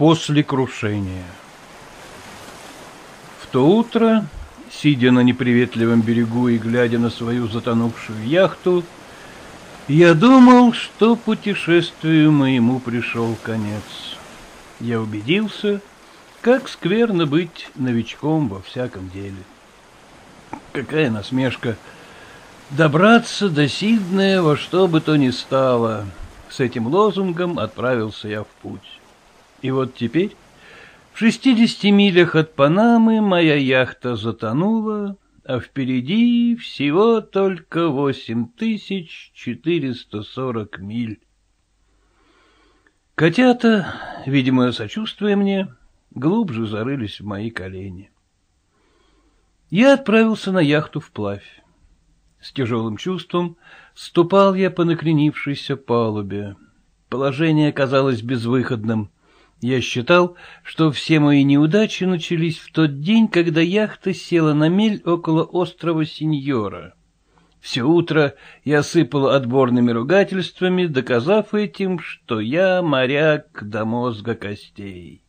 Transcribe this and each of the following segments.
после крушения. В то утро, сидя на неприветливом берегу и глядя на свою затонувшую яхту, я думал, что путешествию моему пришел конец. Я убедился, как скверно быть новичком во всяком деле. Какая насмешка! Добраться до Сиднея во что бы то ни стало. С этим лозунгом отправился я в путь. И вот теперь, в шестидесяти милях от Панамы, моя яхта затонула, а впереди всего только восемь тысяч четыреста сорок миль. Котята, видимо, сочувствуя мне, глубже зарылись в мои колени. Я отправился на яхту вплавь. С тяжелым чувством ступал я по накренившейся палубе. Положение казалось безвыходным — я считал, что все мои неудачи начались в тот день, когда яхта села на мель около острова Сеньора. Все утро я сыпал отборными ругательствами, доказав этим, что я моряк до мозга костей.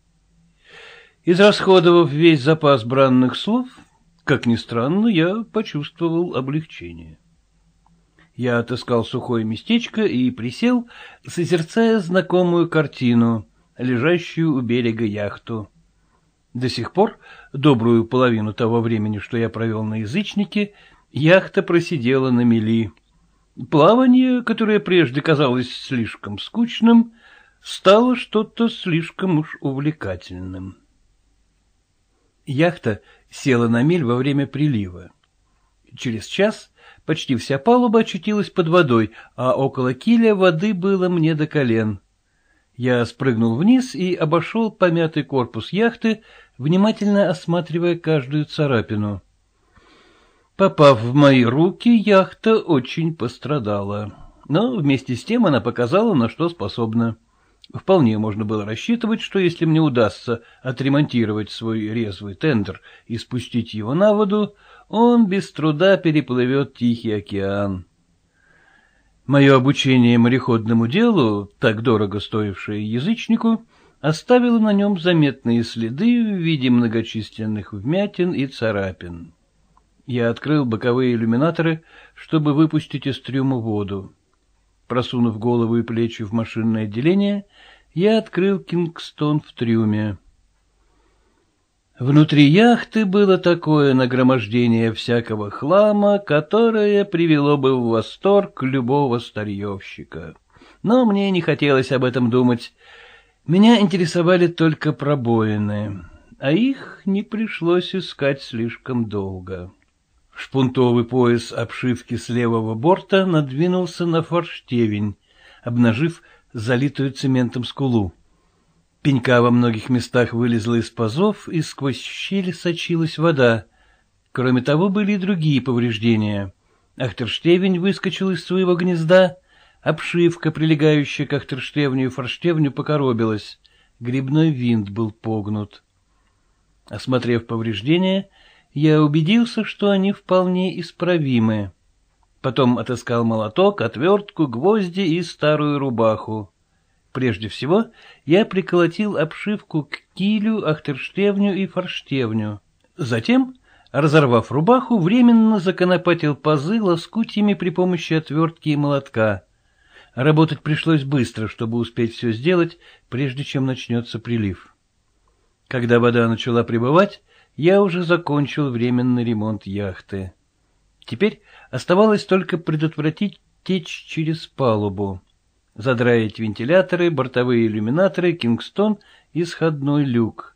Израсходовав весь запас бранных слов, как ни странно, я почувствовал облегчение. Я отыскал сухое местечко и присел, созерцая знакомую картину — лежащую у берега яхту. До сих пор, добрую половину того времени, что я провел на язычнике, яхта просидела на мели. Плавание, которое прежде казалось слишком скучным, стало что-то слишком уж увлекательным. Яхта села на мель во время прилива. Через час почти вся палуба очутилась под водой, а около киля воды было мне до колен — я спрыгнул вниз и обошел помятый корпус яхты, внимательно осматривая каждую царапину. Попав в мои руки, яхта очень пострадала, но вместе с тем она показала, на что способна. Вполне можно было рассчитывать, что если мне удастся отремонтировать свой резвый тендер и спустить его на воду, он без труда переплывет Тихий океан. Мое обучение мореходному делу, так дорого стоившее язычнику, оставило на нем заметные следы в виде многочисленных вмятин и царапин. Я открыл боковые иллюминаторы, чтобы выпустить из трюма воду. Просунув голову и плечи в машинное отделение, я открыл Кингстон в трюме. Внутри яхты было такое нагромождение всякого хлама, которое привело бы в восторг любого старьевщика. Но мне не хотелось об этом думать. Меня интересовали только пробоины, а их не пришлось искать слишком долго. Шпунтовый пояс обшивки с левого борта надвинулся на форштевень, обнажив залитую цементом скулу. Пенька во многих местах вылезла из пазов, и сквозь щели сочилась вода. Кроме того, были и другие повреждения. Ахтерштевень выскочил из своего гнезда, обшивка, прилегающая к ахтерштевню и форштевню, покоробилась. Грибной винт был погнут. Осмотрев повреждения, я убедился, что они вполне исправимы. Потом отыскал молоток, отвертку, гвозди и старую рубаху. Прежде всего, я приколотил обшивку к килю, ахтерштевню и форштевню. Затем, разорвав рубаху, временно законопатил пазы лоскутьями при помощи отвертки и молотка. Работать пришлось быстро, чтобы успеть все сделать, прежде чем начнется прилив. Когда вода начала прибывать, я уже закончил временный ремонт яхты. Теперь оставалось только предотвратить течь через палубу задраить вентиляторы, бортовые иллюминаторы, кингстон и сходной люк.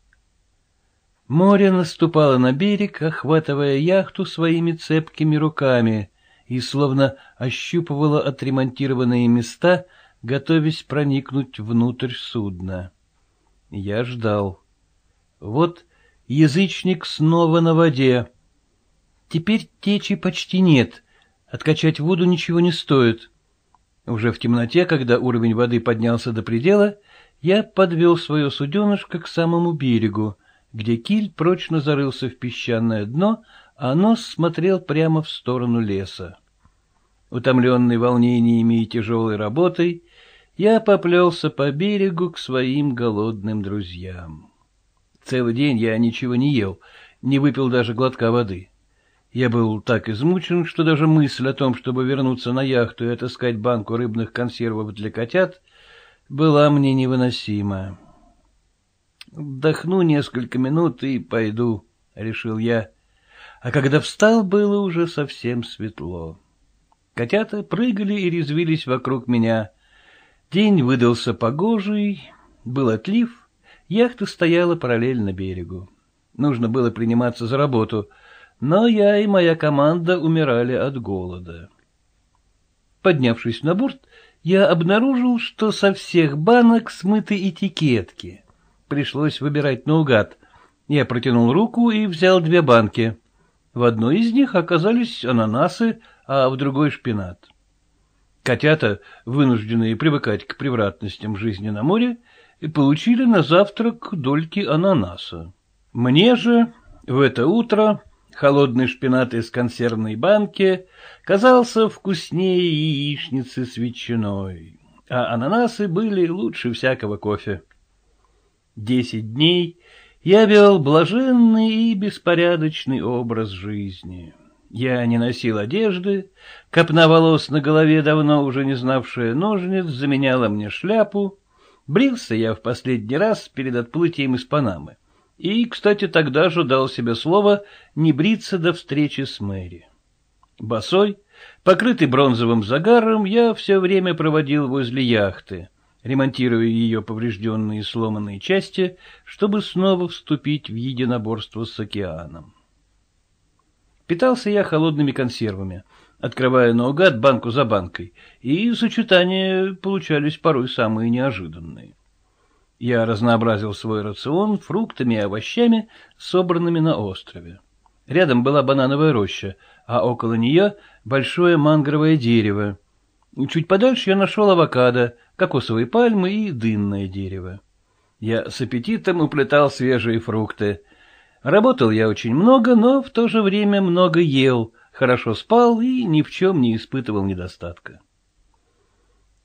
Море наступало на берег, охватывая яхту своими цепкими руками и словно ощупывало отремонтированные места, готовясь проникнуть внутрь судна. Я ждал. Вот язычник снова на воде. Теперь течи почти нет, откачать воду ничего не стоит. Уже в темноте, когда уровень воды поднялся до предела, я подвел свое суденышко к самому берегу, где киль прочно зарылся в песчаное дно, а нос смотрел прямо в сторону леса. Утомленный волнениями и тяжелой работой, я поплелся по берегу к своим голодным друзьям. Целый день я ничего не ел, не выпил даже глотка воды. Я был так измучен, что даже мысль о том, чтобы вернуться на яхту и отыскать банку рыбных консервов для котят, была мне невыносима. Вдохну несколько минут и пойду», — решил я. А когда встал, было уже совсем светло. Котята прыгали и резвились вокруг меня. День выдался погожий, был отлив, яхта стояла параллельно берегу. Нужно было приниматься за работу — но я и моя команда умирали от голода. Поднявшись на борт, я обнаружил, что со всех банок смыты этикетки. Пришлось выбирать наугад. Я протянул руку и взял две банки. В одной из них оказались ананасы, а в другой — шпинат. Котята, вынужденные привыкать к превратностям жизни на море, получили на завтрак дольки ананаса. Мне же в это утро холодный шпинат из консервной банки казался вкуснее яичницы с ветчиной, а ананасы были лучше всякого кофе. Десять дней я вел блаженный и беспорядочный образ жизни. Я не носил одежды, копна волос на голове, давно уже не знавшая ножниц, заменяла мне шляпу. Брился я в последний раз перед отплытием из Панамы. И, кстати, тогда же дал себе слово не бриться до встречи с Мэри. Босой, покрытый бронзовым загаром, я все время проводил возле яхты, ремонтируя ее поврежденные и сломанные части, чтобы снова вступить в единоборство с океаном. Питался я холодными консервами, открывая наугад банку за банкой, и сочетания получались порой самые неожиданные. Я разнообразил свой рацион фруктами и овощами, собранными на острове. Рядом была банановая роща, а около нее большое мангровое дерево. Чуть подальше я нашел авокадо, кокосовые пальмы и дынное дерево. Я с аппетитом уплетал свежие фрукты. Работал я очень много, но в то же время много ел, хорошо спал и ни в чем не испытывал недостатка.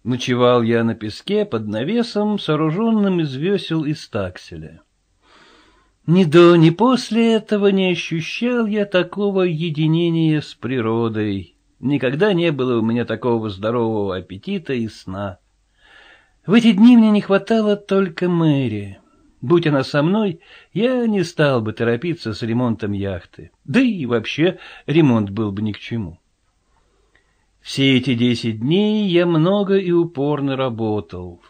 Ночевал я на песке под навесом, сооруженным из весел и стакселя. Ни до, ни после этого не ощущал я такого единения с природой. Никогда не было у меня такого здорового аппетита и сна. В эти дни мне не хватало только Мэри. Будь она со мной, я не стал бы торопиться с ремонтом яхты. Да и вообще ремонт был бы ни к чему. Все эти десять дней я много и упорно работал.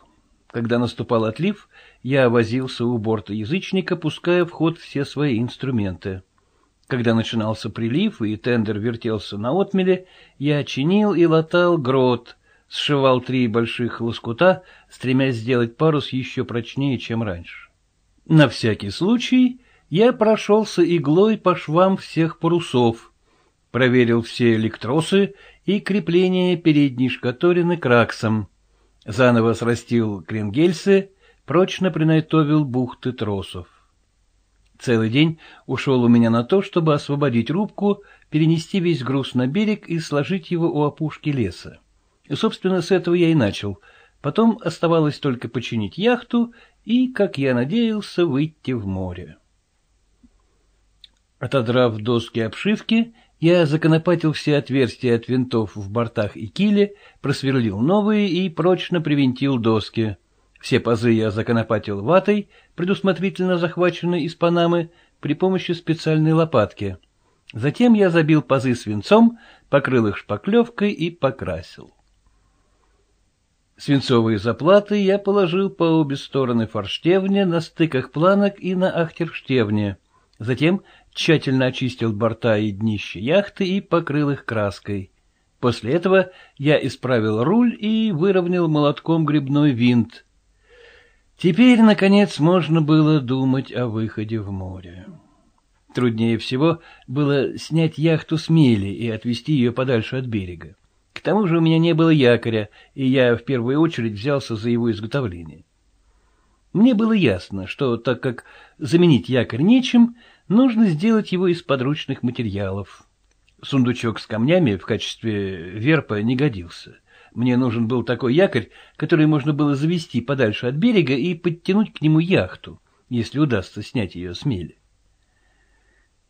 Когда наступал отлив, я возился у борта язычника, пуская в ход все свои инструменты. Когда начинался прилив и тендер вертелся на отмеле, я чинил и латал грот, сшивал три больших лоскута, стремясь сделать парус еще прочнее, чем раньше. На всякий случай я прошелся иглой по швам всех парусов, проверил все электросы и крепление передней шкаторины краксом. Заново срастил кренгельсы, прочно принайтовил бухты тросов. Целый день ушел у меня на то, чтобы освободить рубку, перенести весь груз на берег и сложить его у опушки леса. И, собственно, с этого я и начал. Потом оставалось только починить яхту и, как я надеялся, выйти в море. Отодрав доски обшивки, я законопатил все отверстия от винтов в бортах и киле, просверлил новые и прочно привинтил доски. Все пазы я законопатил ватой, предусмотрительно захваченной из Панамы, при помощи специальной лопатки. Затем я забил пазы свинцом, покрыл их шпаклевкой и покрасил. Свинцовые заплаты я положил по обе стороны форштевня на стыках планок и на ахтерштевне. Затем тщательно очистил борта и днище яхты и покрыл их краской. После этого я исправил руль и выровнял молотком грибной винт. Теперь, наконец, можно было думать о выходе в море. Труднее всего было снять яхту с мели и отвезти ее подальше от берега. К тому же у меня не было якоря, и я в первую очередь взялся за его изготовление. Мне было ясно, что так как заменить якорь нечем, нужно сделать его из подручных материалов. Сундучок с камнями в качестве верпа не годился. Мне нужен был такой якорь, который можно было завести подальше от берега и подтянуть к нему яхту, если удастся снять ее с мели.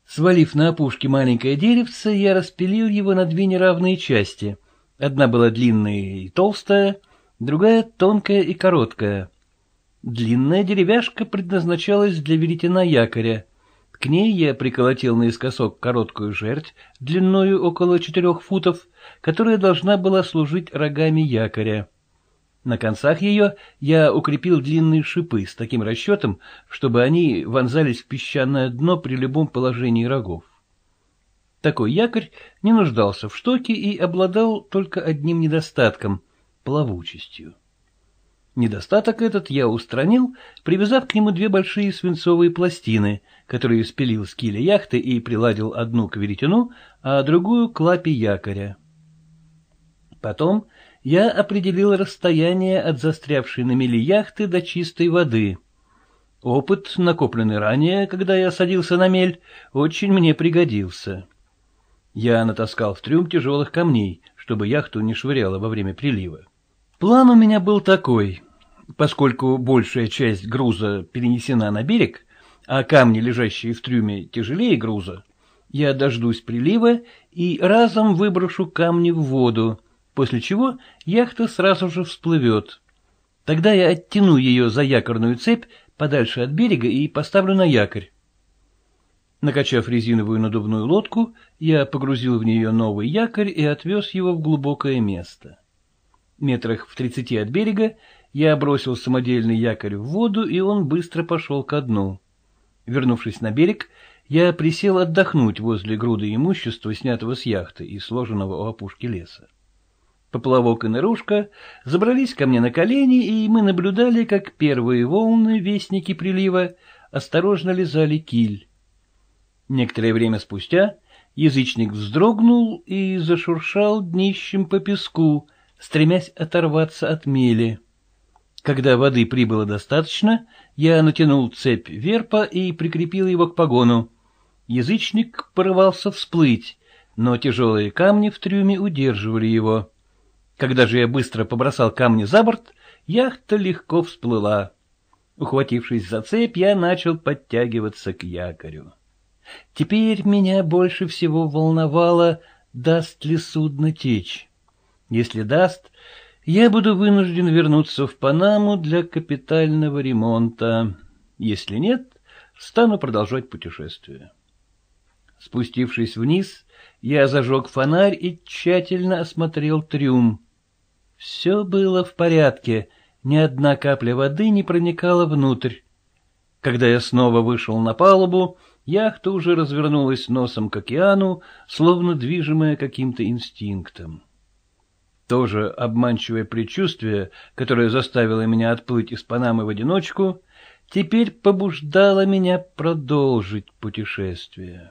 Свалив на опушке маленькое деревце, я распилил его на две неравные части. Одна была длинная и толстая, другая — тонкая и короткая. Длинная деревяшка предназначалась для веретена якоря, к ней я приколотил наискосок короткую жердь, длиною около четырех футов, которая должна была служить рогами якоря. На концах ее я укрепил длинные шипы с таким расчетом, чтобы они вонзались в песчаное дно при любом положении рогов. Такой якорь не нуждался в штоке и обладал только одним недостатком — плавучестью. Недостаток этот я устранил, привязав к нему две большие свинцовые пластины — который спилил с киля яхты и приладил одну к веретену, а другую к лапе якоря. Потом я определил расстояние от застрявшей на мели яхты до чистой воды. Опыт, накопленный ранее, когда я садился на мель, очень мне пригодился. Я натаскал в трюм тяжелых камней, чтобы яхту не швыряло во время прилива. План у меня был такой. Поскольку большая часть груза перенесена на берег, а камни, лежащие в трюме, тяжелее груза, я дождусь прилива и разом выброшу камни в воду, после чего яхта сразу же всплывет. Тогда я оттяну ее за якорную цепь подальше от берега и поставлю на якорь. Накачав резиновую надувную лодку, я погрузил в нее новый якорь и отвез его в глубокое место. Метрах в тридцати от берега я бросил самодельный якорь в воду, и он быстро пошел ко дну. Вернувшись на берег, я присел отдохнуть возле груды имущества, снятого с яхты и сложенного у опушки леса. Поплавок и наружка забрались ко мне на колени, и мы наблюдали, как первые волны, вестники прилива, осторожно лизали киль. Некоторое время спустя язычник вздрогнул и зашуршал днищем по песку, стремясь оторваться от мели. Когда воды прибыло достаточно, я натянул цепь верпа и прикрепил его к погону. Язычник порывался всплыть, но тяжелые камни в трюме удерживали его. Когда же я быстро побросал камни за борт, яхта легко всплыла. Ухватившись за цепь, я начал подтягиваться к якорю. Теперь меня больше всего волновало, даст ли судно течь. Если даст, я буду вынужден вернуться в Панаму для капитального ремонта. Если нет, стану продолжать путешествие. Спустившись вниз, я зажег фонарь и тщательно осмотрел трюм. Все было в порядке, ни одна капля воды не проникала внутрь. Когда я снова вышел на палубу, яхта уже развернулась носом к океану, словно движимая каким-то инстинктом. Тоже обманчивое предчувствие, которое заставило меня отплыть из Панамы в одиночку, теперь побуждало меня продолжить путешествие.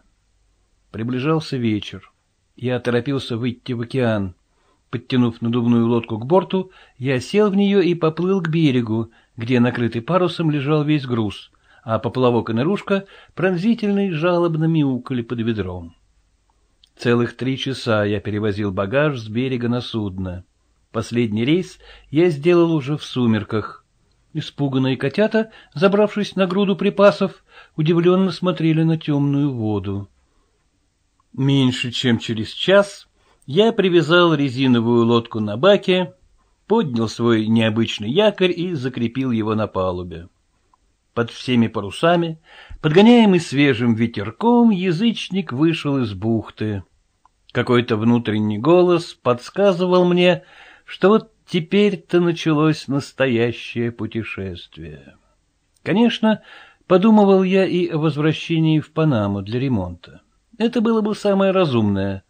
Приближался вечер. Я торопился выйти в океан. Подтянув надувную лодку к борту, я сел в нее и поплыл к берегу, где накрытый парусом лежал весь груз, а поплавок и наружка пронзительно и жалобно мяукали под ведром. Целых три часа я перевозил багаж с берега на судно. Последний рейс я сделал уже в сумерках. Испуганные котята, забравшись на груду припасов, удивленно смотрели на темную воду. Меньше чем через час я привязал резиновую лодку на баке, поднял свой необычный якорь и закрепил его на палубе. Под всеми парусами, подгоняемый свежим ветерком, язычник вышел из бухты. Какой-то внутренний голос подсказывал мне, что вот теперь-то началось настоящее путешествие. Конечно, подумывал я и о возвращении в Панаму для ремонта. Это было бы самое разумное.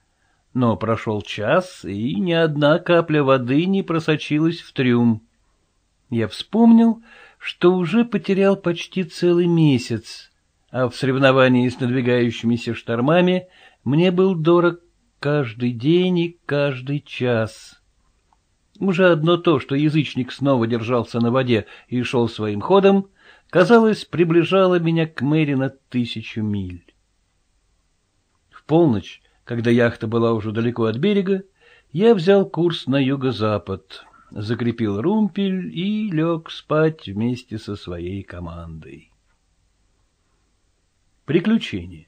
Но прошел час, и ни одна капля воды не просочилась в трюм. Я вспомнил, что уже потерял почти целый месяц, а в соревновании с надвигающимися штормами мне был дорог каждый день и каждый час. Уже одно то, что язычник снова держался на воде и шел своим ходом, казалось, приближало меня к Мэри на тысячу миль. В полночь, когда яхта была уже далеко от берега, я взял курс на юго-запад, закрепил румпель и лег спать вместе со своей командой. Приключения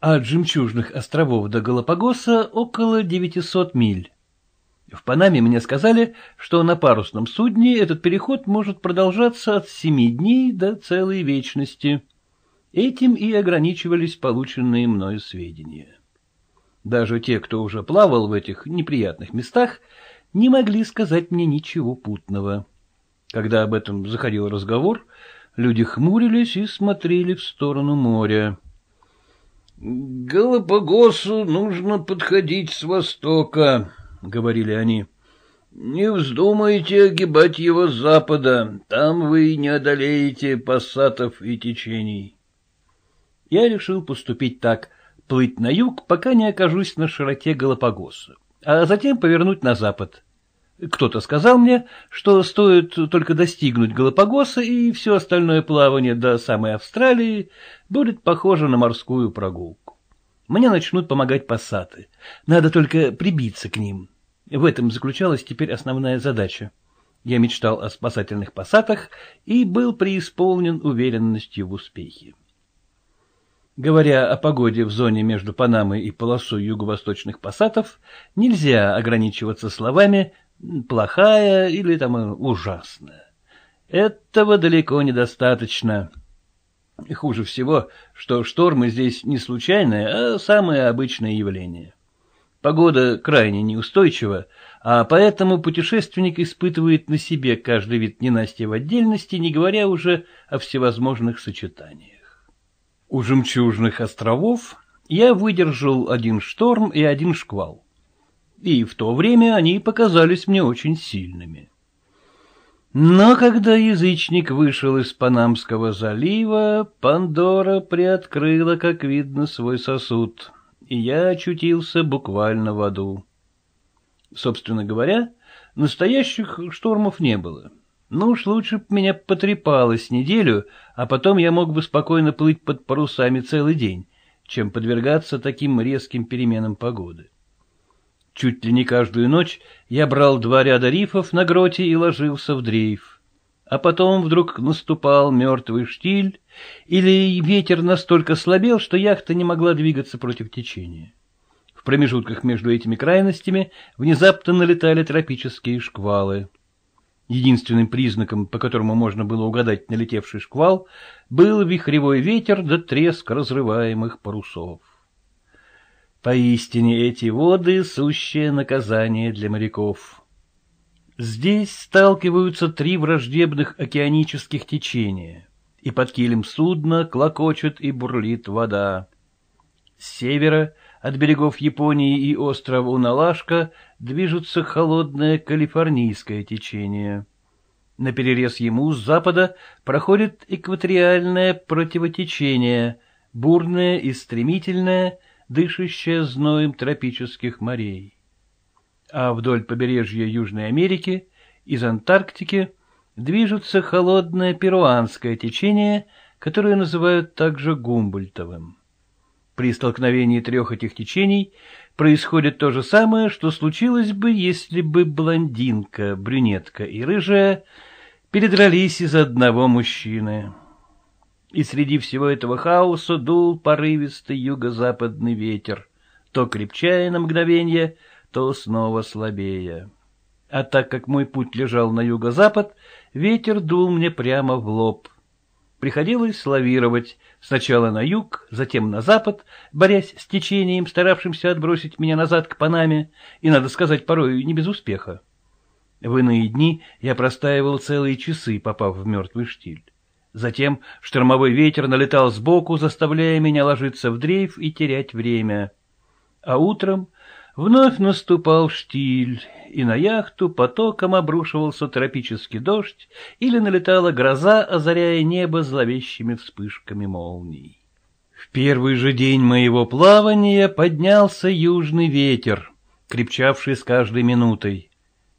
от Жемчужных островов до Галапагоса около 900 миль. В Панаме мне сказали, что на парусном судне этот переход может продолжаться от семи дней до целой вечности. Этим и ограничивались полученные мною сведения. Даже те, кто уже плавал в этих неприятных местах, не могли сказать мне ничего путного. Когда об этом заходил разговор, люди хмурились и смотрели в сторону моря. «Галапагосу нужно подходить с востока», — говорили они. «Не вздумайте огибать его с запада, там вы не одолеете пассатов и течений». Я решил поступить так, плыть на юг, пока не окажусь на широте Галапагоса, а затем повернуть на запад. Кто-то сказал мне, что стоит только достигнуть Галапагоса, и все остальное плавание до самой Австралии будет похоже на морскую прогулку. Мне начнут помогать пассаты. Надо только прибиться к ним. В этом заключалась теперь основная задача. Я мечтал о спасательных пассатах и был преисполнен уверенностью в успехе. Говоря о погоде в зоне между Панамой и полосой юго-восточных пассатов, нельзя ограничиваться словами плохая или там ужасная. Этого далеко недостаточно. Хуже всего, что штормы здесь не случайные, а самое обычное явление. Погода крайне неустойчива, а поэтому путешественник испытывает на себе каждый вид ненастья в отдельности, не говоря уже о всевозможных сочетаниях. У жемчужных островов я выдержал один шторм и один шквал и в то время они показались мне очень сильными. Но когда язычник вышел из Панамского залива, Пандора приоткрыла, как видно, свой сосуд, и я очутился буквально в аду. Собственно говоря, настоящих штормов не было. Ну уж лучше б меня потрепалось неделю, а потом я мог бы спокойно плыть под парусами целый день, чем подвергаться таким резким переменам погоды. Чуть ли не каждую ночь я брал два ряда рифов на гроте и ложился в дрейф. А потом вдруг наступал мертвый штиль, или ветер настолько слабел, что яхта не могла двигаться против течения. В промежутках между этими крайностями внезапно налетали тропические шквалы. Единственным признаком, по которому можно было угадать налетевший шквал, был вихревой ветер до да треск разрываемых парусов. Поистине эти воды — сущее наказание для моряков. Здесь сталкиваются три враждебных океанических течения, и под килем судна клокочет и бурлит вода. С севера, от берегов Японии и острова Уналашка, движутся холодное калифорнийское течение. На перерез ему с запада проходит экваториальное противотечение, бурное и стремительное — дышащая зноем тропических морей. А вдоль побережья Южной Америки из Антарктики движется холодное перуанское течение, которое называют также Гумбольтовым. При столкновении трех этих течений происходит то же самое, что случилось бы, если бы блондинка, брюнетка и рыжая передрались из одного мужчины и среди всего этого хаоса дул порывистый юго-западный ветер, то крепчая на мгновение, то снова слабее. А так как мой путь лежал на юго-запад, ветер дул мне прямо в лоб. Приходилось лавировать сначала на юг, затем на запад, борясь с течением, старавшимся отбросить меня назад к Панаме, и, надо сказать, порой не без успеха. В иные дни я простаивал целые часы, попав в мертвый штиль. Затем штормовой ветер налетал сбоку, заставляя меня ложиться в дрейф и терять время. А утром вновь наступал штиль, и на яхту потоком обрушивался тропический дождь или налетала гроза, озаряя небо зловещими вспышками молний. В первый же день моего плавания поднялся южный ветер, крепчавший с каждой минутой.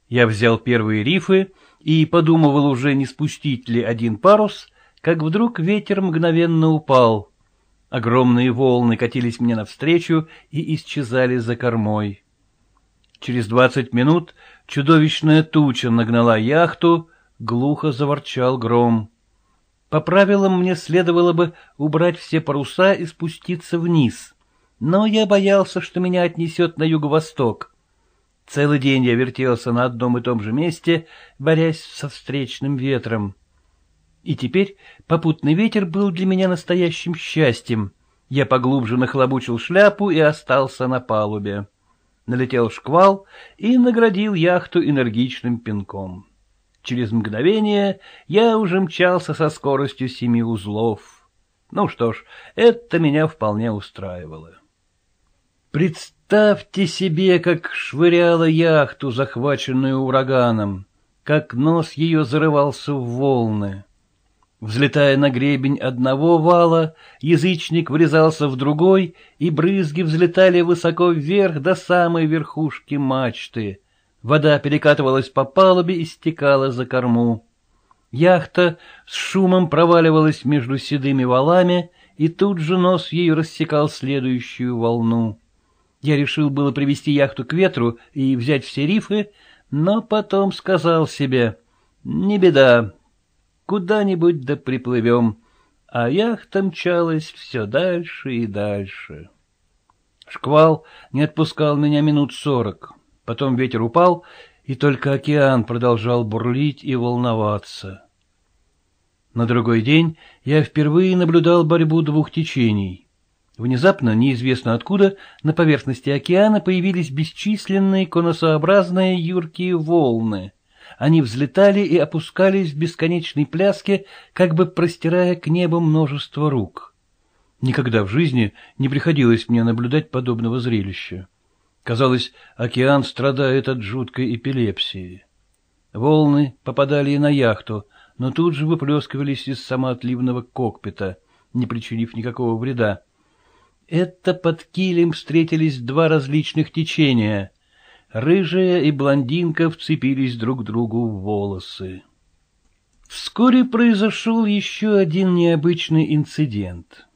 Я взял первые рифы и подумывал уже, не спустить ли один парус — как вдруг ветер мгновенно упал. Огромные волны катились мне навстречу и исчезали за кормой. Через двадцать минут чудовищная туча нагнала яхту, глухо заворчал гром. По правилам мне следовало бы убрать все паруса и спуститься вниз, но я боялся, что меня отнесет на юго-восток. Целый день я вертелся на одном и том же месте, борясь со встречным ветром. И теперь попутный ветер был для меня настоящим счастьем. Я поглубже нахлобучил шляпу и остался на палубе. Налетел шквал и наградил яхту энергичным пинком. Через мгновение я уже мчался со скоростью семи узлов. Ну что ж, это меня вполне устраивало. Представьте себе, как швыряла яхту, захваченную ураганом, как нос ее зарывался в волны. Взлетая на гребень одного вала, язычник врезался в другой, и брызги взлетали высоко вверх до самой верхушки мачты. Вода перекатывалась по палубе и стекала за корму. Яхта с шумом проваливалась между седыми валами, и тут же нос ее рассекал следующую волну. Я решил было привести яхту к ветру и взять все рифы, но потом сказал себе, «Не беда, куда-нибудь да приплывем, а яхта мчалась все дальше и дальше. Шквал не отпускал меня минут сорок, потом ветер упал, и только океан продолжал бурлить и волноваться. На другой день я впервые наблюдал борьбу двух течений. Внезапно, неизвестно откуда, на поверхности океана появились бесчисленные конусообразные юркие волны — они взлетали и опускались в бесконечной пляске, как бы простирая к небу множество рук. Никогда в жизни не приходилось мне наблюдать подобного зрелища. Казалось, океан страдает от жуткой эпилепсии. Волны попадали и на яхту, но тут же выплескивались из самоотливного кокпита, не причинив никакого вреда. Это под килем встретились два различных течения. Рыжая и блондинка вцепились друг другу в волосы. Вскоре произошел еще один необычный инцидент.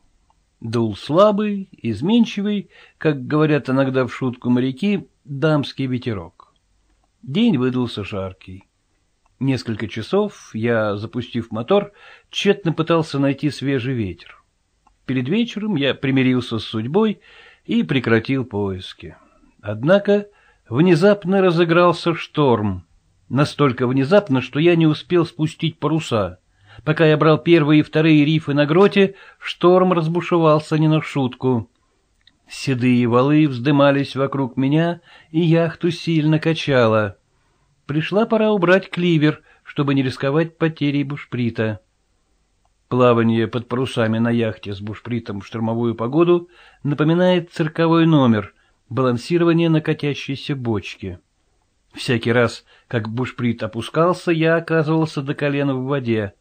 Дул слабый, изменчивый, как говорят иногда в шутку моряки, дамский ветерок. День выдался жаркий. Несколько часов я, запустив мотор, тщетно пытался найти свежий ветер. Перед вечером я примирился с судьбой и прекратил поиски. Однако Внезапно разыгрался шторм. Настолько внезапно, что я не успел спустить паруса. Пока я брал первые и вторые рифы на гроте, шторм разбушевался не на шутку. Седые валы вздымались вокруг меня, и яхту сильно качало. Пришла пора убрать кливер, чтобы не рисковать потерей бушприта. Плавание под парусами на яхте с бушпритом в штормовую погоду напоминает цирковой номер — балансирование на катящейся бочке. Всякий раз, как бушприт опускался, я оказывался до колена в воде.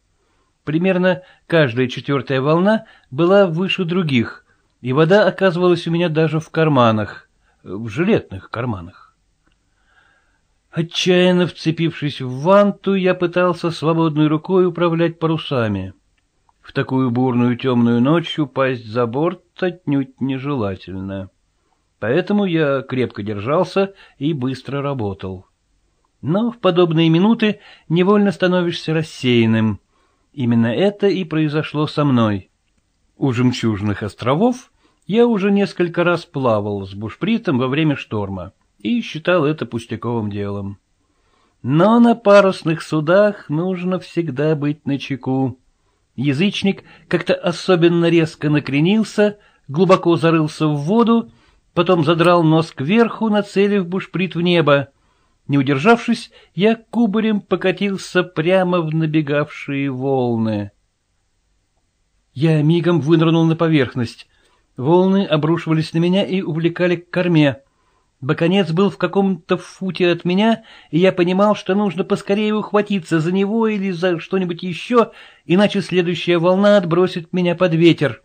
Примерно каждая четвертая волна была выше других, и вода оказывалась у меня даже в карманах, в жилетных карманах. Отчаянно вцепившись в ванту, я пытался свободной рукой управлять парусами. В такую бурную темную ночь упасть за борт отнюдь нежелательно. Поэтому я крепко держался и быстро работал. Но в подобные минуты невольно становишься рассеянным. Именно это и произошло со мной. У жемчужных островов я уже несколько раз плавал с бушпритом во время шторма и считал это пустяковым делом. Но на парусных судах нужно всегда быть начеку. Язычник как-то особенно резко накренился, глубоко зарылся в воду потом задрал нос кверху, нацелив бушприт в небо. Не удержавшись, я кубарем покатился прямо в набегавшие волны. Я мигом вынырнул на поверхность. Волны обрушивались на меня и увлекали к корме. Боконец был в каком-то футе от меня, и я понимал, что нужно поскорее ухватиться за него или за что-нибудь еще, иначе следующая волна отбросит меня под ветер.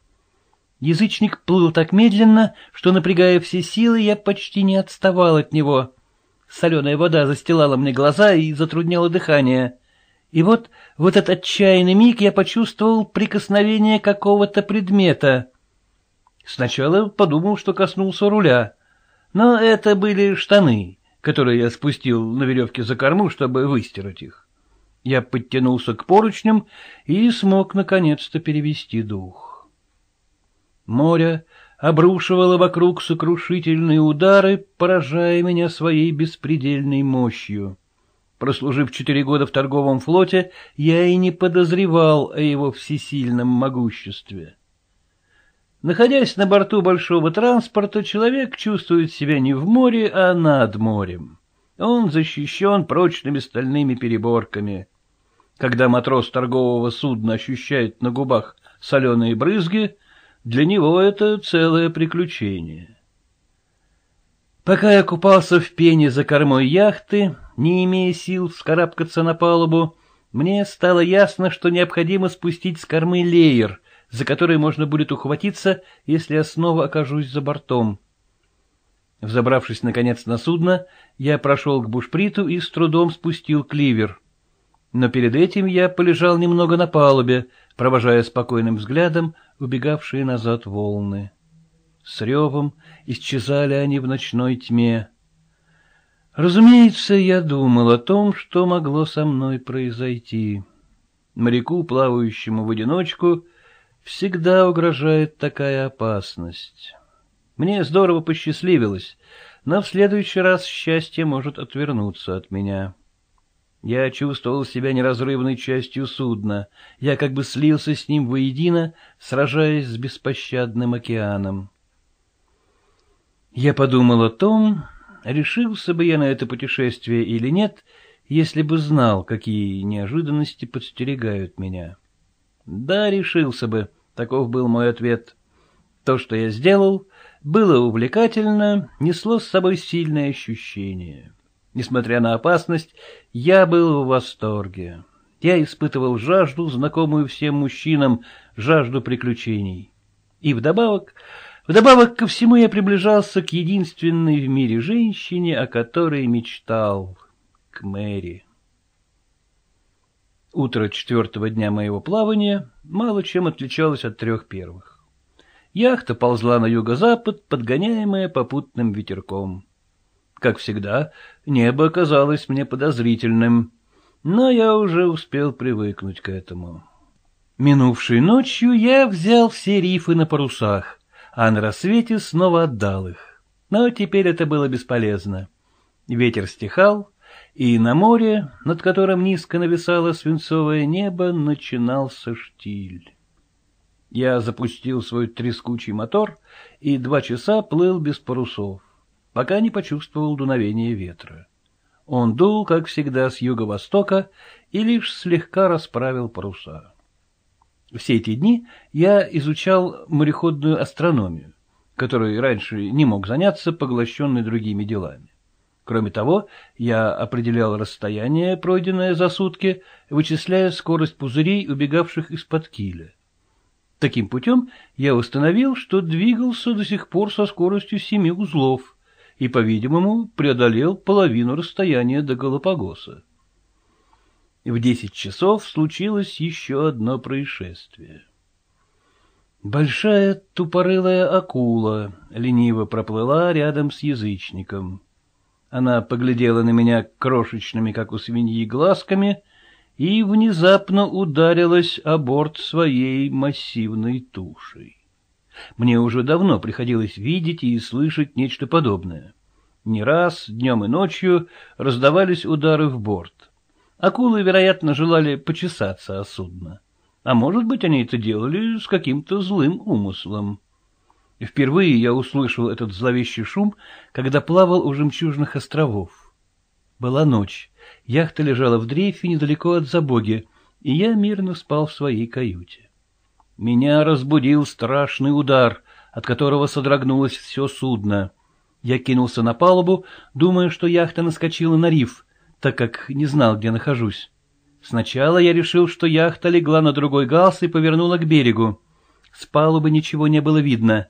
Язычник плыл так медленно, что, напрягая все силы, я почти не отставал от него. Соленая вода застилала мне глаза и затрудняла дыхание. И вот в этот отчаянный миг я почувствовал прикосновение какого-то предмета. Сначала подумал, что коснулся руля, но это были штаны, которые я спустил на веревке за корму, чтобы выстирать их. Я подтянулся к поручням и смог наконец-то перевести дух. Море обрушивало вокруг сокрушительные удары, поражая меня своей беспредельной мощью. Прослужив четыре года в торговом флоте, я и не подозревал о его всесильном могуществе. Находясь на борту большого транспорта, человек чувствует себя не в море, а над морем. Он защищен прочными стальными переборками. Когда матрос торгового судна ощущает на губах соленые брызги — для него это целое приключение. Пока я купался в пене за кормой яхты, не имея сил вскарабкаться на палубу, мне стало ясно, что необходимо спустить с кормы леер, за который можно будет ухватиться, если я снова окажусь за бортом. Взобравшись, наконец, на судно, я прошел к бушприту и с трудом спустил кливер. Но перед этим я полежал немного на палубе, провожая спокойным взглядом убегавшие назад волны. С ревом исчезали они в ночной тьме. Разумеется, я думал о том, что могло со мной произойти. Моряку, плавающему в одиночку, всегда угрожает такая опасность. Мне здорово посчастливилось, но в следующий раз счастье может отвернуться от меня. Я чувствовал себя неразрывной частью судна, я как бы слился с ним воедино, сражаясь с беспощадным океаном. Я подумал о том, решился бы я на это путешествие или нет, если бы знал, какие неожиданности подстерегают меня. Да, решился бы, таков был мой ответ. То, что я сделал, было увлекательно, несло с собой сильное ощущение. Несмотря на опасность, я был в восторге. Я испытывал жажду, знакомую всем мужчинам, жажду приключений. И вдобавок, вдобавок ко всему я приближался к единственной в мире женщине, о которой мечтал, к Мэри. Утро четвертого дня моего плавания мало чем отличалось от трех первых. Яхта ползла на юго-запад, подгоняемая попутным ветерком. Как всегда, небо казалось мне подозрительным, но я уже успел привыкнуть к этому. Минувшей ночью я взял все рифы на парусах, а на рассвете снова отдал их. Но теперь это было бесполезно. Ветер стихал, и на море, над которым низко нависало свинцовое небо, начинался штиль. Я запустил свой трескучий мотор и два часа плыл без парусов пока не почувствовал дуновение ветра. Он дул, как всегда, с юго-востока и лишь слегка расправил паруса. Все эти дни я изучал мореходную астрономию, которой раньше не мог заняться, поглощенный другими делами. Кроме того, я определял расстояние, пройденное за сутки, вычисляя скорость пузырей, убегавших из-под киля. Таким путем я установил, что двигался до сих пор со скоростью семи узлов – и, по-видимому, преодолел половину расстояния до Галапагоса. В десять часов случилось еще одно происшествие. Большая тупорылая акула лениво проплыла рядом с язычником. Она поглядела на меня крошечными, как у свиньи, глазками и внезапно ударилась о борт своей массивной тушей. Мне уже давно приходилось видеть и слышать нечто подобное. Не раз, днем и ночью, раздавались удары в борт. Акулы, вероятно, желали почесаться о судно. А может быть, они это делали с каким-то злым умыслом. Впервые я услышал этот зловещий шум, когда плавал у жемчужных островов. Была ночь, яхта лежала в дрейфе недалеко от Забоги, и я мирно спал в своей каюте. Меня разбудил страшный удар, от которого содрогнулось все судно. Я кинулся на палубу, думая, что яхта наскочила на риф, так как не знал, где нахожусь. Сначала я решил, что яхта легла на другой галс и повернула к берегу. С палубы ничего не было видно.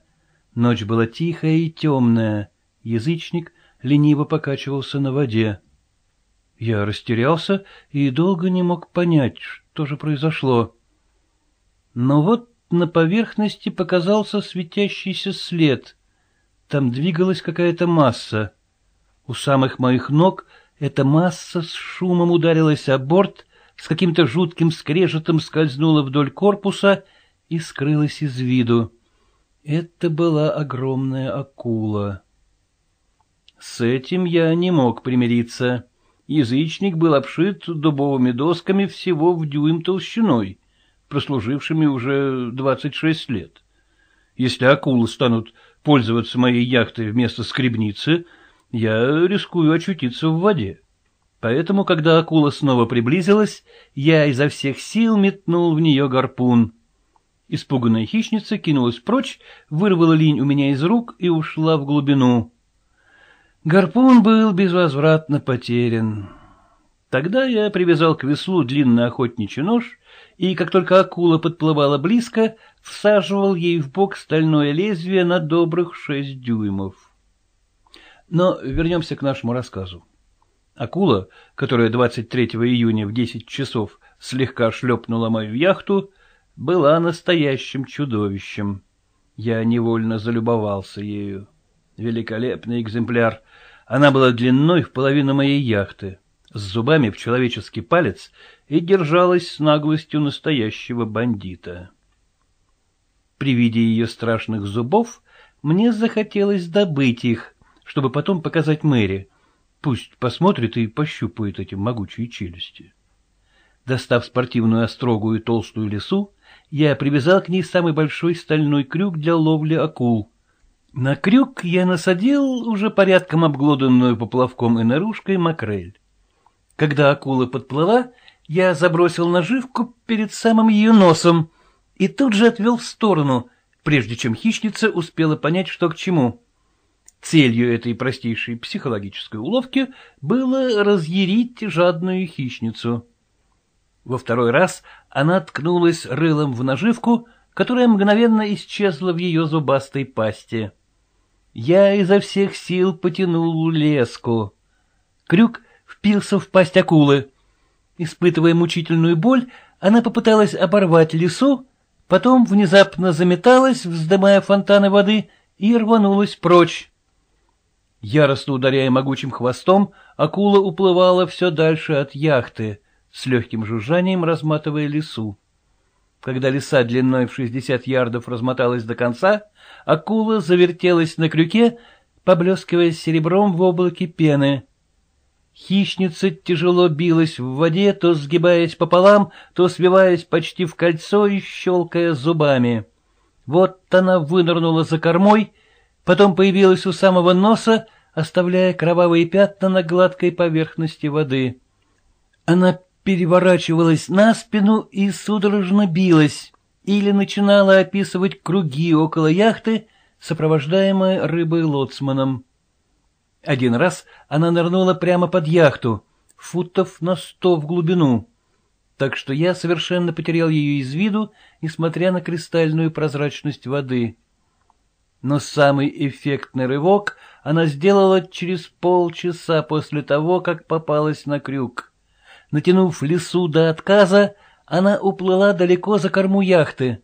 Ночь была тихая и темная. Язычник лениво покачивался на воде. Я растерялся и долго не мог понять, что же произошло. Но вот на поверхности показался светящийся след. Там двигалась какая-то масса. У самых моих ног эта масса с шумом ударилась о борт, с каким-то жутким скрежетом скользнула вдоль корпуса и скрылась из виду. Это была огромная акула. С этим я не мог примириться. Язычник был обшит дубовыми досками всего в дюйм толщиной прослужившими уже двадцать шесть лет. Если акулы станут пользоваться моей яхтой вместо скребницы, я рискую очутиться в воде. Поэтому, когда акула снова приблизилась, я изо всех сил метнул в нее гарпун. Испуганная хищница кинулась прочь, вырвала линь у меня из рук и ушла в глубину. Гарпун был безвозвратно потерян. Тогда я привязал к веслу длинный охотничий нож и, как только акула подплывала близко, всаживал ей в бок стальное лезвие на добрых шесть дюймов. Но вернемся к нашему рассказу. Акула, которая 23 июня в 10 часов слегка шлепнула мою яхту, была настоящим чудовищем. Я невольно залюбовался ею. Великолепный экземпляр. Она была длиной в половину моей яхты с зубами в человеческий палец и держалась с наглостью настоящего бандита. При виде ее страшных зубов мне захотелось добыть их, чтобы потом показать Мэри. Пусть посмотрит и пощупает эти могучие челюсти. Достав спортивную острогу и толстую лесу, я привязал к ней самый большой стальной крюк для ловли акул. На крюк я насадил уже порядком обглоданную поплавком и наружкой макрель. Когда акула подплыла, я забросил наживку перед самым ее носом и тут же отвел в сторону, прежде чем хищница успела понять, что к чему. Целью этой простейшей психологической уловки было разъярить жадную хищницу. Во второй раз она ткнулась рылом в наживку, которая мгновенно исчезла в ее зубастой пасти. Я изо всех сил потянул леску. Крюк впился в пасть акулы. Испытывая мучительную боль, она попыталась оборвать лесу, потом внезапно заметалась, вздымая фонтаны воды, и рванулась прочь. Яростно ударяя могучим хвостом, акула уплывала все дальше от яхты, с легким жужжанием разматывая лесу. Когда леса длиной в шестьдесят ярдов размоталась до конца, акула завертелась на крюке, поблескивая серебром в облаке пены. Хищница тяжело билась в воде, то сгибаясь пополам, то свиваясь почти в кольцо и щелкая зубами. Вот она вынырнула за кормой, потом появилась у самого носа, оставляя кровавые пятна на гладкой поверхности воды. Она переворачивалась на спину и судорожно билась, или начинала описывать круги около яхты, сопровождаемая рыбой-лоцманом. Один раз она нырнула прямо под яхту, футов на сто в глубину, так что я совершенно потерял ее из виду, несмотря на кристальную прозрачность воды. Но самый эффектный рывок она сделала через полчаса после того, как попалась на крюк. Натянув лесу до отказа, она уплыла далеко за корму яхты.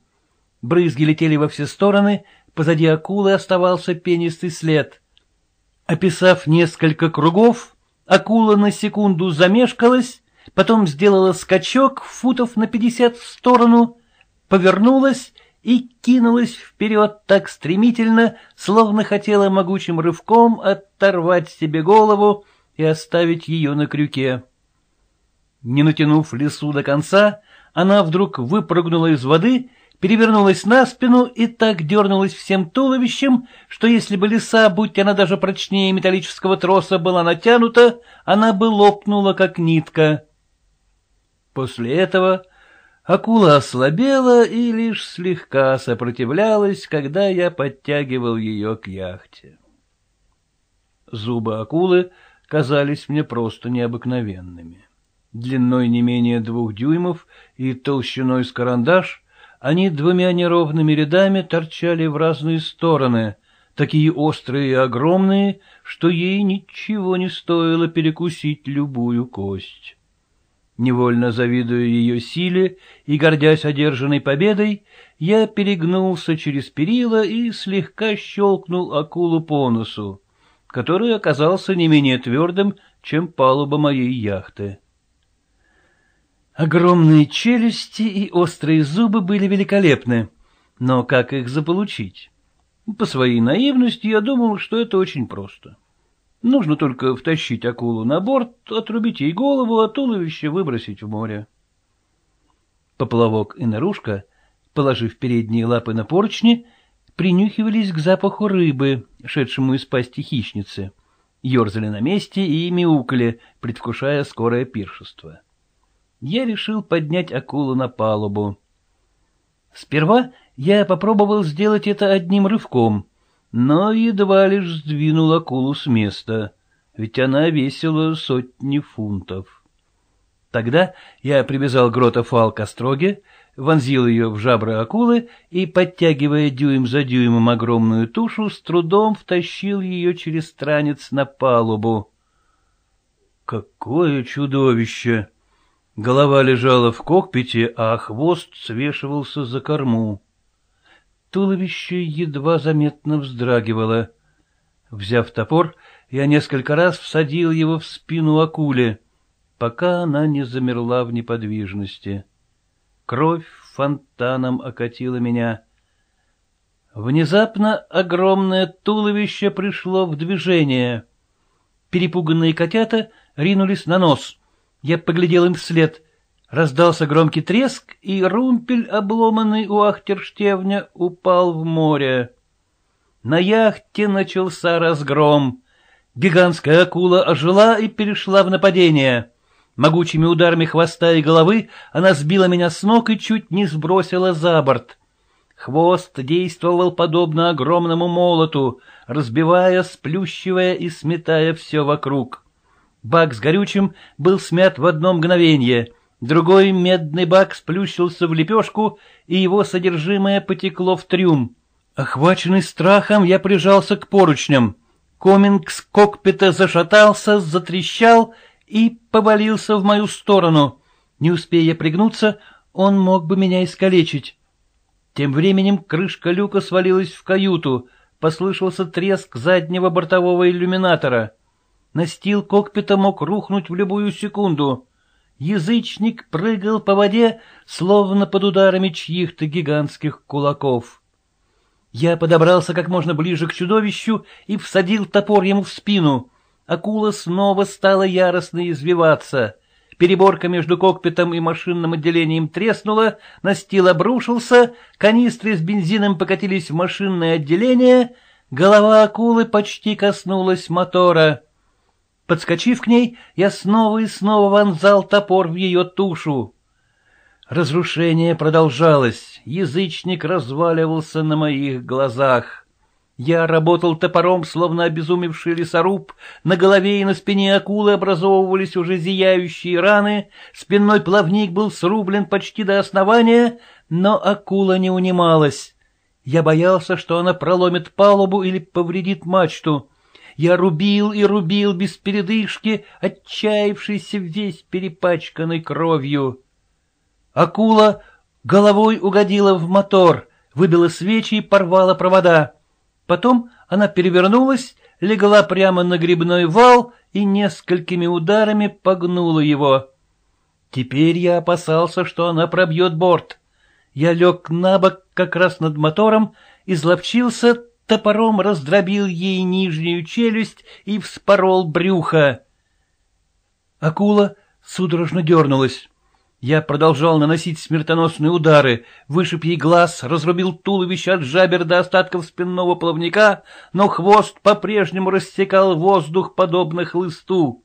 Брызги летели во все стороны, позади акулы оставался пенистый след — Описав несколько кругов, акула на секунду замешкалась, потом сделала скачок футов на пятьдесят в сторону, повернулась и кинулась вперед так стремительно, словно хотела могучим рывком оторвать себе голову и оставить ее на крюке. Не натянув лесу до конца, она вдруг выпрыгнула из воды перевернулась на спину и так дернулась всем туловищем, что если бы лиса, будь она даже прочнее металлического троса, была натянута, она бы лопнула, как нитка. После этого акула ослабела и лишь слегка сопротивлялась, когда я подтягивал ее к яхте. Зубы акулы казались мне просто необыкновенными. Длиной не менее двух дюймов и толщиной с карандаш — они двумя неровными рядами торчали в разные стороны, такие острые и огромные, что ей ничего не стоило перекусить любую кость. Невольно завидуя ее силе и гордясь одержанной победой, я перегнулся через перила и слегка щелкнул акулу по носу, который оказался не менее твердым, чем палуба моей яхты. Огромные челюсти и острые зубы были великолепны, но как их заполучить? По своей наивности я думал, что это очень просто. Нужно только втащить акулу на борт, отрубить ей голову, а туловище выбросить в море. Поплавок и наружка, положив передние лапы на поручни, принюхивались к запаху рыбы, шедшему из пасти хищницы, ерзали на месте и мяукали, предвкушая скорое пиршество. — я решил поднять акулу на палубу. Сперва я попробовал сделать это одним рывком, но едва лишь сдвинул акулу с места, ведь она весила сотни фунтов. Тогда я привязал грота фал к остроге, вонзил ее в жабры акулы и, подтягивая дюйм за дюймом огромную тушу, с трудом втащил ее через странец на палубу. «Какое чудовище!» Голова лежала в кокпите, а хвост свешивался за корму. Туловище едва заметно вздрагивало. Взяв топор, я несколько раз всадил его в спину акуле, пока она не замерла в неподвижности. Кровь фонтаном окатила меня. Внезапно огромное туловище пришло в движение. Перепуганные котята ринулись на нос. Я поглядел им вслед. Раздался громкий треск, и румпель, обломанный у ахтерштевня, упал в море. На яхте начался разгром. Гигантская акула ожила и перешла в нападение. Могучими ударами хвоста и головы она сбила меня с ног и чуть не сбросила за борт. Хвост действовал подобно огромному молоту, разбивая, сплющивая и сметая все вокруг. Бак с горючим был смят в одно мгновение, другой медный бак сплющился в лепешку, и его содержимое потекло в трюм. Охваченный страхом, я прижался к поручням. Комингс кокпита зашатался, затрещал и повалился в мою сторону. Не успея пригнуться, он мог бы меня искалечить. Тем временем крышка люка свалилась в каюту, послышался треск заднего бортового иллюминатора — Настил кокпита мог рухнуть в любую секунду. Язычник прыгал по воде, словно под ударами чьих-то гигантских кулаков. Я подобрался как можно ближе к чудовищу и всадил топор ему в спину. Акула снова стала яростно извиваться. Переборка между кокпитом и машинным отделением треснула, настил обрушился, канистры с бензином покатились в машинное отделение, голова акулы почти коснулась мотора. Подскочив к ней, я снова и снова вонзал топор в ее тушу. Разрушение продолжалось, язычник разваливался на моих глазах. Я работал топором, словно обезумевший лесоруб, на голове и на спине акулы образовывались уже зияющие раны, спинной плавник был срублен почти до основания, но акула не унималась. Я боялся, что она проломит палубу или повредит мачту. Я рубил и рубил без передышки, отчаявшийся весь перепачканный кровью. Акула головой угодила в мотор, выбила свечи и порвала провода. Потом она перевернулась, легла прямо на грибной вал и несколькими ударами погнула его. Теперь я опасался, что она пробьет борт. Я лег на бок как раз над мотором, изловчился, топором раздробил ей нижнюю челюсть и вспорол брюхо. Акула судорожно дернулась. Я продолжал наносить смертоносные удары, вышиб ей глаз, разрубил туловище от жабер до остатков спинного плавника, но хвост по-прежнему рассекал воздух, подобно хлысту.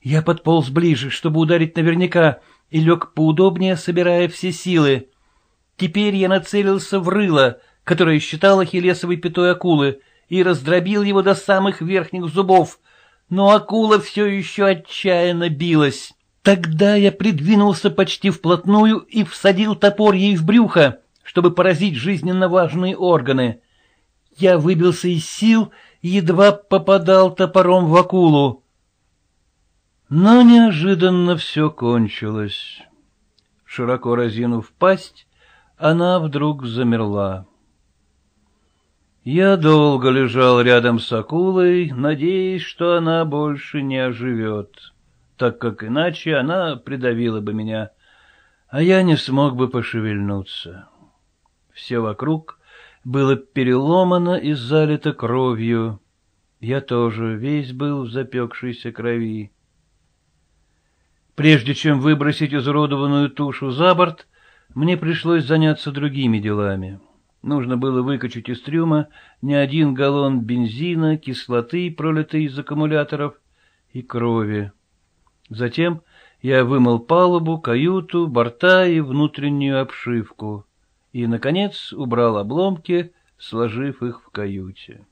Я подполз ближе, чтобы ударить наверняка, и лег поудобнее, собирая все силы. Теперь я нацелился в рыло — который считал ахиллесовой пятой акулы, и раздробил его до самых верхних зубов, но акула все еще отчаянно билась. Тогда я придвинулся почти вплотную и всадил топор ей в брюхо, чтобы поразить жизненно важные органы. Я выбился из сил и едва попадал топором в акулу. Но неожиданно все кончилось. Широко разинув пасть, она вдруг замерла. Я долго лежал рядом с акулой, надеясь, что она больше не оживет, так как иначе она придавила бы меня, а я не смог бы пошевельнуться. Все вокруг было переломано и залито кровью. Я тоже весь был в запекшейся крови. Прежде чем выбросить изуродованную тушу за борт, мне пришлось заняться другими делами. Нужно было выкачать из трюма не один галлон бензина, кислоты, пролитой из аккумуляторов, и крови. Затем я вымыл палубу, каюту, борта и внутреннюю обшивку. И, наконец, убрал обломки, сложив их в каюте.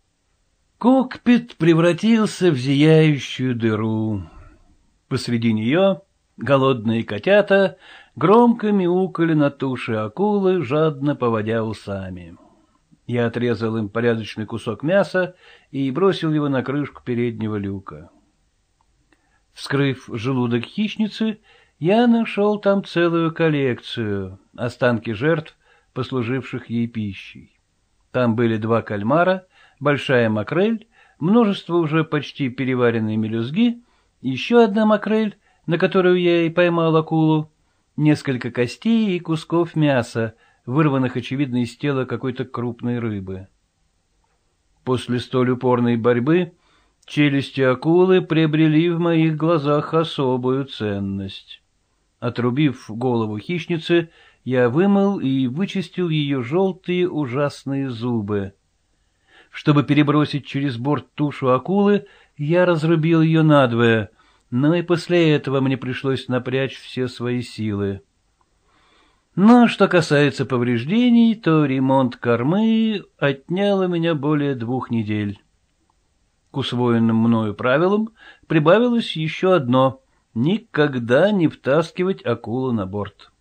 Кокпит превратился в зияющую дыру. Посреди нее голодные котята громко мяукали на туши акулы, жадно поводя усами. Я отрезал им порядочный кусок мяса и бросил его на крышку переднего люка. Вскрыв желудок хищницы, я нашел там целую коллекцию, останки жертв, послуживших ей пищей. Там были два кальмара, большая макрель, множество уже почти переваренной мелюзги, еще одна макрель, на которую я и поймал акулу, несколько костей и кусков мяса, вырванных, очевидно, из тела какой-то крупной рыбы. После столь упорной борьбы челюсти акулы приобрели в моих глазах особую ценность. Отрубив голову хищницы, я вымыл и вычистил ее желтые ужасные зубы. Чтобы перебросить через борт тушу акулы, я разрубил ее надвое — но и после этого мне пришлось напрячь все свои силы. Но что касается повреждений, то ремонт кормы отнял у меня более двух недель. К усвоенным мною правилам прибавилось еще одно — никогда не втаскивать акулу на борт.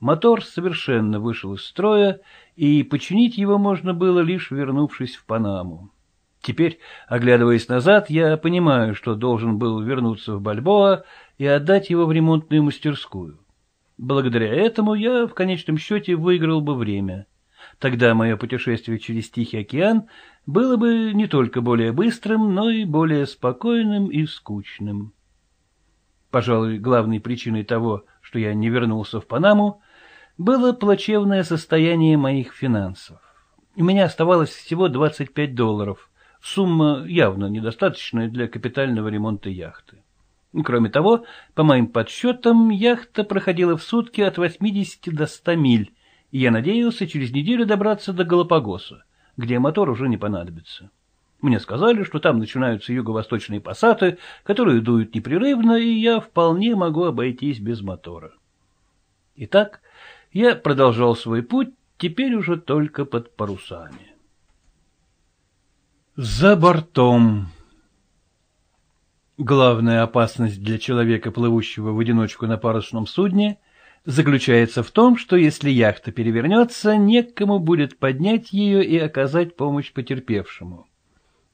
Мотор совершенно вышел из строя, и починить его можно было, лишь вернувшись в Панаму. Теперь, оглядываясь назад, я понимаю, что должен был вернуться в Бальбоа и отдать его в ремонтную мастерскую. Благодаря этому я в конечном счете выиграл бы время. Тогда мое путешествие через Тихий океан было бы не только более быстрым, но и более спокойным и скучным. Пожалуй, главной причиной того, что я не вернулся в Панаму, было плачевное состояние моих финансов. У меня оставалось всего 25 долларов, сумма явно недостаточная для капитального ремонта яхты. Ну, кроме того, по моим подсчетам, яхта проходила в сутки от 80 до 100 миль, и я надеялся через неделю добраться до Галапагоса, где мотор уже не понадобится. Мне сказали, что там начинаются юго-восточные пассаты, которые дуют непрерывно, и я вполне могу обойтись без мотора. Итак, я продолжал свой путь, теперь уже только под парусами. За бортом Главная опасность для человека, плывущего в одиночку на парусном судне, заключается в том, что если яхта перевернется, некому будет поднять ее и оказать помощь потерпевшему.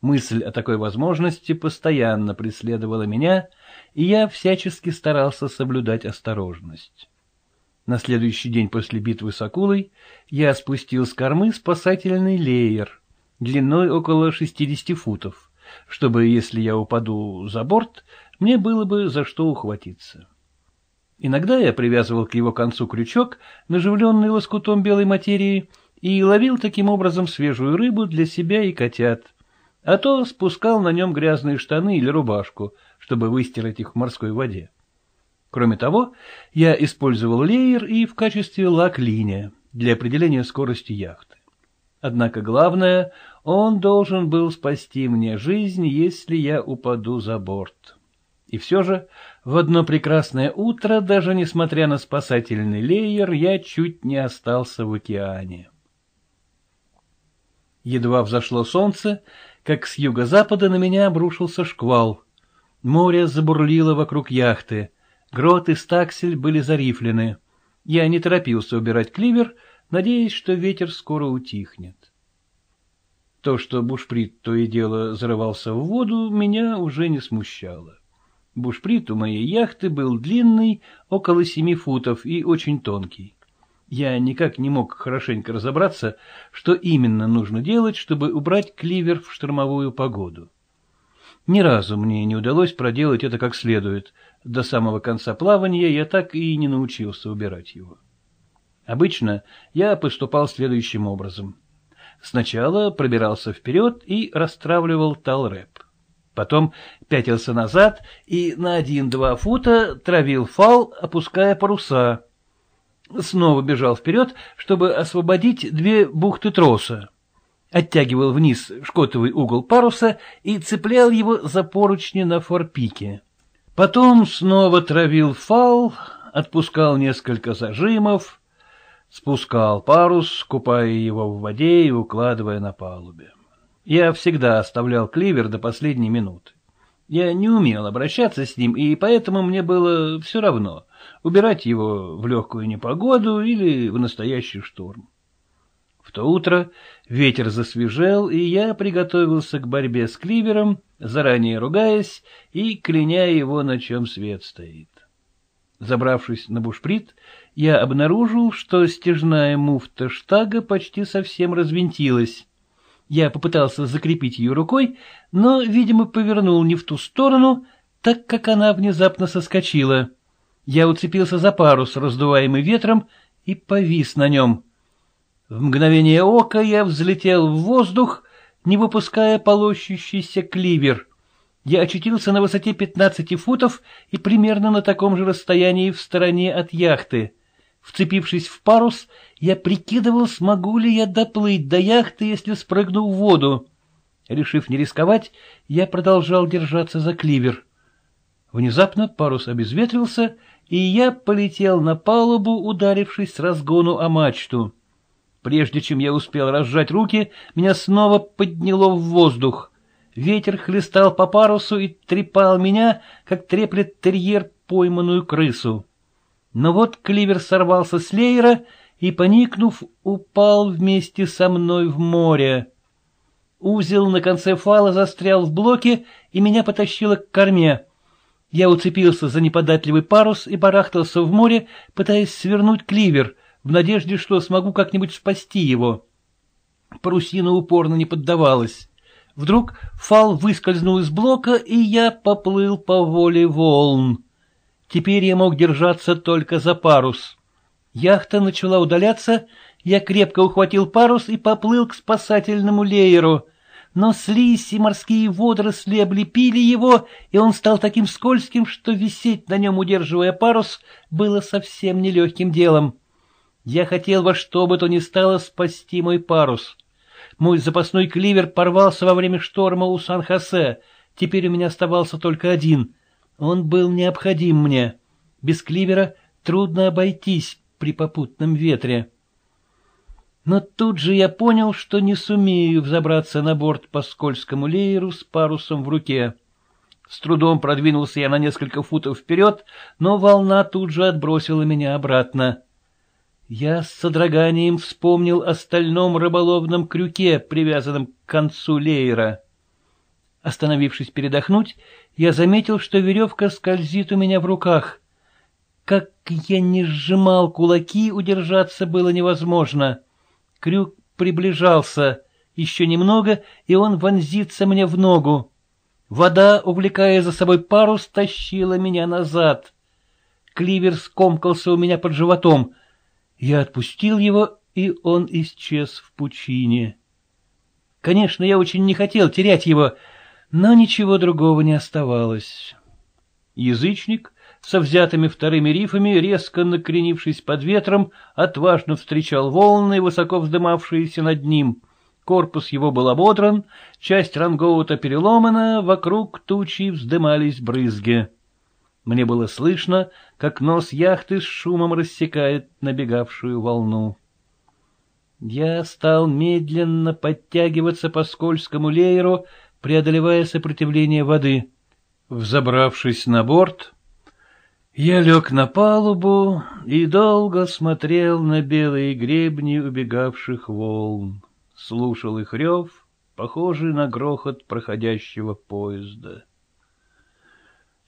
Мысль о такой возможности постоянно преследовала меня, и я всячески старался соблюдать осторожность. На следующий день после битвы с акулой я спустил с кормы спасательный леер — длиной около 60 футов, чтобы, если я упаду за борт, мне было бы за что ухватиться. Иногда я привязывал к его концу крючок, наживленный лоскутом белой материи, и ловил таким образом свежую рыбу для себя и котят, а то спускал на нем грязные штаны или рубашку, чтобы выстирать их в морской воде. Кроме того, я использовал леер и в качестве лак-линия для определения скорости яхты. Однако главное, он должен был спасти мне жизнь, если я упаду за борт. И все же в одно прекрасное утро, даже несмотря на спасательный леер, я чуть не остался в океане. Едва взошло солнце, как с юго-запада на меня обрушился шквал. Море забурлило вокруг яхты, грот и стаксель были зарифлены. Я не торопился убирать кливер, надеясь, что ветер скоро утихнет. То, что бушприт то и дело зарывался в воду, меня уже не смущало. Бушприт у моей яхты был длинный, около семи футов и очень тонкий. Я никак не мог хорошенько разобраться, что именно нужно делать, чтобы убрать кливер в штормовую погоду. Ни разу мне не удалось проделать это как следует. До самого конца плавания я так и не научился убирать его. Обычно я поступал следующим образом — Сначала пробирался вперед и расстравливал талрэп. Потом пятился назад и на один-два фута травил фал, опуская паруса. Снова бежал вперед, чтобы освободить две бухты троса. Оттягивал вниз шкотовый угол паруса и цеплял его за поручни на форпике. Потом снова травил фал, отпускал несколько зажимов, спускал парус, купая его в воде и укладывая на палубе. Я всегда оставлял кливер до последней минуты. Я не умел обращаться с ним, и поэтому мне было все равно, убирать его в легкую непогоду или в настоящий шторм. В то утро ветер засвежел, и я приготовился к борьбе с кливером, заранее ругаясь и кляня его, на чем свет стоит. Забравшись на бушприт, я обнаружил, что стяжная муфта штага почти совсем развинтилась. Я попытался закрепить ее рукой, но, видимо, повернул не в ту сторону, так как она внезапно соскочила. Я уцепился за парус, раздуваемый ветром, и повис на нем. В мгновение ока я взлетел в воздух, не выпуская полощущийся кливер. Я очутился на высоте 15 футов и примерно на таком же расстоянии в стороне от яхты. Вцепившись в парус, я прикидывал, смогу ли я доплыть до яхты, если спрыгну в воду. Решив не рисковать, я продолжал держаться за кливер. Внезапно парус обезветрился, и я полетел на палубу, ударившись с разгону о мачту. Прежде чем я успел разжать руки, меня снова подняло в воздух. Ветер хлестал по парусу и трепал меня, как треплет терьер пойманную крысу. Но вот кливер сорвался с леера и, поникнув, упал вместе со мной в море. Узел на конце фала застрял в блоке и меня потащило к корме. Я уцепился за неподатливый парус и барахтался в море, пытаясь свернуть кливер, в надежде, что смогу как-нибудь спасти его. Парусина упорно не поддавалась. Вдруг фал выскользнул из блока, и я поплыл по воле волн. Теперь я мог держаться только за парус. Яхта начала удаляться, я крепко ухватил парус и поплыл к спасательному лееру. Но слизь и морские водоросли облепили его, и он стал таким скользким, что висеть на нем, удерживая парус, было совсем нелегким делом. Я хотел во что бы то ни стало спасти мой парус. Мой запасной кливер порвался во время шторма у Сан-Хосе, теперь у меня оставался только один — он был необходим мне. Без кливера трудно обойтись при попутном ветре. Но тут же я понял, что не сумею взобраться на борт по скользкому лееру с парусом в руке. С трудом продвинулся я на несколько футов вперед, но волна тут же отбросила меня обратно. Я с содроганием вспомнил о стальном рыболовном крюке, привязанном к концу леера. Остановившись передохнуть, я заметил, что веревка скользит у меня в руках. Как я не сжимал кулаки, удержаться было невозможно. Крюк приближался. Еще немного, и он вонзится мне в ногу. Вода, увлекая за собой парус, тащила меня назад. Кливер скомкался у меня под животом. Я отпустил его, и он исчез в пучине. Конечно, я очень не хотел терять его — но ничего другого не оставалось. Язычник, со взятыми вторыми рифами, резко накренившись под ветром, отважно встречал волны, высоко вздымавшиеся над ним. Корпус его был ободран, часть рангоута переломана, вокруг тучи вздымались брызги. Мне было слышно, как нос яхты с шумом рассекает набегавшую волну. Я стал медленно подтягиваться по скользкому лееру, преодолевая сопротивление воды. Взобравшись на борт, я лег на палубу и долго смотрел на белые гребни убегавших волн, слушал их рев, похожий на грохот проходящего поезда.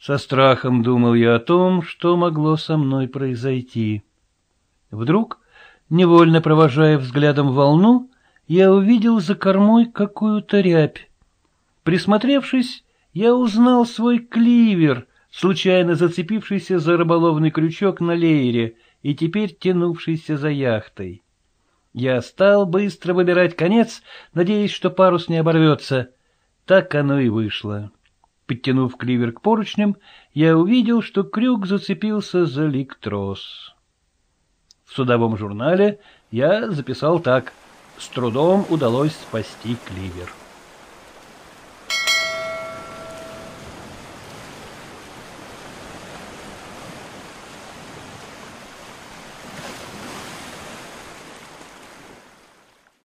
Со страхом думал я о том, что могло со мной произойти. Вдруг, невольно провожая взглядом волну, я увидел за кормой какую-то рябь. Присмотревшись, я узнал свой кливер, случайно зацепившийся за рыболовный крючок на леере и теперь тянувшийся за яхтой. Я стал быстро выбирать конец, надеясь, что парус не оборвется. Так оно и вышло. Подтянув кливер к поручням, я увидел, что крюк зацепился за ликтрос. В судовом журнале я записал так «С трудом удалось спасти кливер».